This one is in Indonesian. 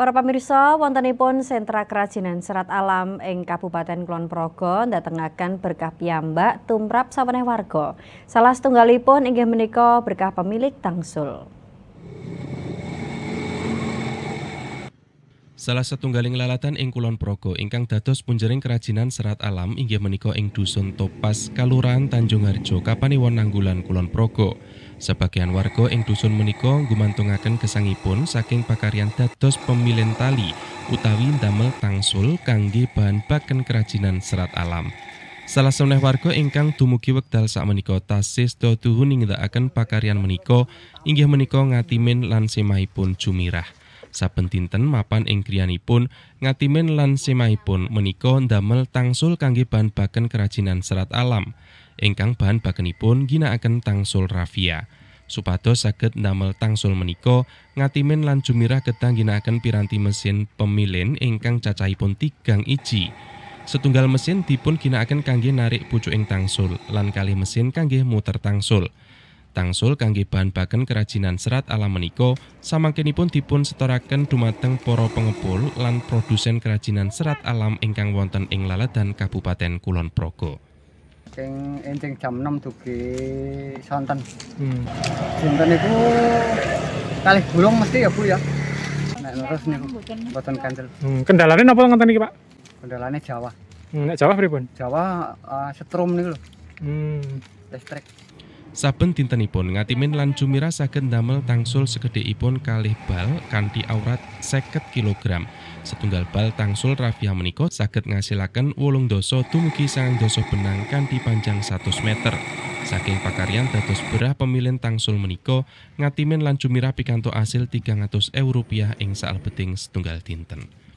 Para pemirsa, wontenipun sentra kerajinan serat alam ing Kabupaten Kulon Progo ndatengaken berkah piyambak tumrap saweneh warga. Salah setunggalipun inggih menika berkah pemilik tangsul. Salah setunggaling lalatan ing Kulon Progo ingkang dados punjering kerajinan serat alam inggih menika ing dusun Topas, Kalurahan Tanjung Harjo, Kapanewon Nanggulan Kulon Progo. Sebagian warga ing dusun menika gumantungaken gesangipun saking pakarian dados pemilen tali utawi ndamel tangsul kangge bahan baken kerajinan serat alam. Salah semeneh warga ingkang dumugi wekdal meniko tasih sedotuhu ninggdakaken pakarian menika inggih menika ngatimin lan semahipun jumirah. Saben dinten mapan ing griyanipun ngatimen lan semahipun menika ndamel tangsul kangge bahan baken kerajinan serat alam ingkang bahan bakenipun ginakaken tangsul rafia. Supados saged ndamel tangsul menika ngatimen lan jumirah gedang ginakaken piranti mesin pemilin ingkang cacahipun tigang iji. Setunggal mesin dipun ginakaken kangge narik pucuking tangsul lan kali mesin kangge muter tangsul. Tangsul kangge bahan baken kerajinan serat alam menika pun dipun setoraken dumateng poro pengepul lan produsen kerajinan serat alam ingkang wonten ing Laladan Kabupaten Kulon Progo. Keng enceng jam 6 dugi sonten. Hmm. Santan itu kali gulung mesti ya Bu ya. Nek terus nih buatan kancil. Hmm, kendalane apa ngoten Pak? Kendalanya Jawa. Hmm, nek Jawa pripun? Jawa uh, setrum nih loh. Hmm, listrik. Saben dintenipun ngatimin lan cumira saged damel tangsul sekedhikipun kalih bal kanthi aurat seket kilogram. Setunggal bal tangsul rafia menika saged ngasilaken wolung doso dumugi sangang doso benang kanthi panjang 100 meter. Saking pakarian dados berah pemilin tangsul menika ngatimin lan cumira pikanto asil 300 euro rupiah ing saalbeting setunggal dinten.